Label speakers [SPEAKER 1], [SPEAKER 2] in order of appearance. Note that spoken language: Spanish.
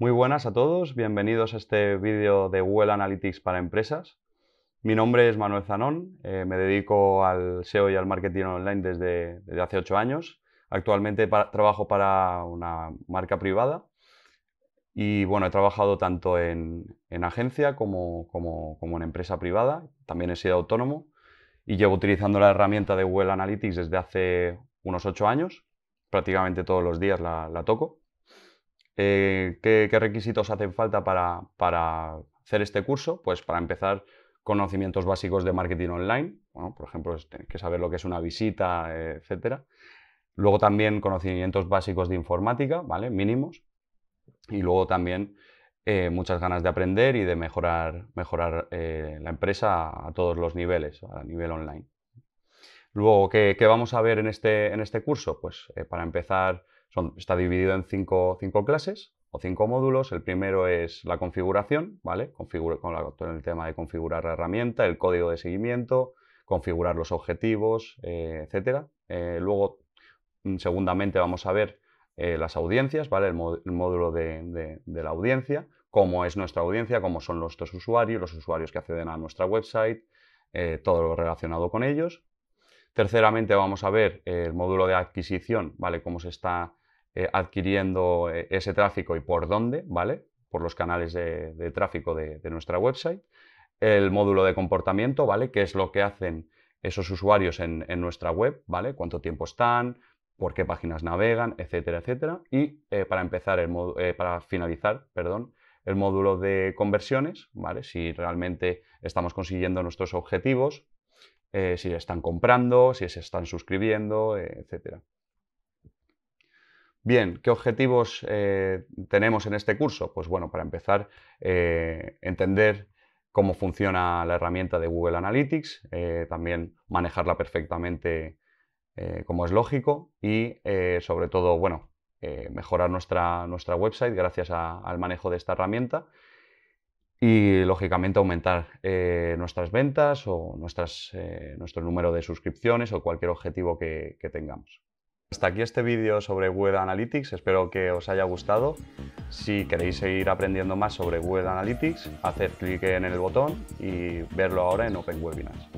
[SPEAKER 1] Muy buenas a todos, bienvenidos a este vídeo de Google Analytics para empresas. Mi nombre es Manuel Zanón, eh, me dedico al SEO y al marketing online desde, hace 8 años. Actualmente trabajo para una marca privada y bueno, he trabajado tanto en, agencia como, en empresa privada, también he sido autónomo y llevo utilizando la herramienta de Google Analytics desde hace unos 8 años, prácticamente todos los días la toco. Eh, ¿qué, requisitos hacen falta para, hacer este curso? Pues para empezar, conocimientos básicos de marketing online, por ejemplo, que saber lo que es una visita, eh, etcétera. Luego también conocimientos básicos de informática, ¿vale? Mínimos. Y luego también eh, muchas ganas de aprender y de mejorar, mejorar la empresa a todos los niveles, a nivel online. Luego, ¿qué, vamos a ver en este, en este curso? Pues para empezar, está dividido en cinco, clases o cinco módulos. El primero es la configuración, ¿vale? con, el tema de configurar la herramienta, el código de seguimiento, configurar los objetivos, etc. Eh, etcétera. Eh, luego, mm, segundamente, vamos a ver eh, las audiencias, ¿vale? El, módulo de, la audiencia, cómo es nuestra audiencia, cómo son nuestros usuarios, los usuarios que acceden a nuestra website, todo lo relacionado con ellos. Terceramente vamos a ver eh, el módulo de adquisición, ¿vale? Cómo se está eh, adquiriendo eh, ese tráfico y por dónde, ¿vale? Por los canales de, tráfico de, nuestra website. El módulo de comportamiento, ¿vale? Qué es lo que hacen esos usuarios en, nuestra web, ¿vale? Cuánto tiempo están, por qué páginas navegan, etcétera, etcétera. Y para empezar, el para finalizar, perdón, el módulo de conversiones, ¿vale? Si realmente estamos consiguiendo nuestros objetivos, eh, si están comprando, si se están suscribiendo, etc. Bien, ¿qué objetivos eh, tenemos en este curso? Pues bueno, para empezar, eh, entender cómo funciona la herramienta de Google Analytics, también manejarla perfectamente como es lógico y sobre todo, bueno, mejorar nuestra, website gracias al manejo de esta herramienta y lógicamente aumentar eh, nuestras ventas o eh, nuestro número de suscripciones o cualquier objetivo que, tengamos. Hasta aquí este vídeo sobre Web Analytics, espero que os haya gustado. Si queréis seguir aprendiendo más sobre Web Analytics, hacer clic en el botón y verlo ahora en Open Webinars.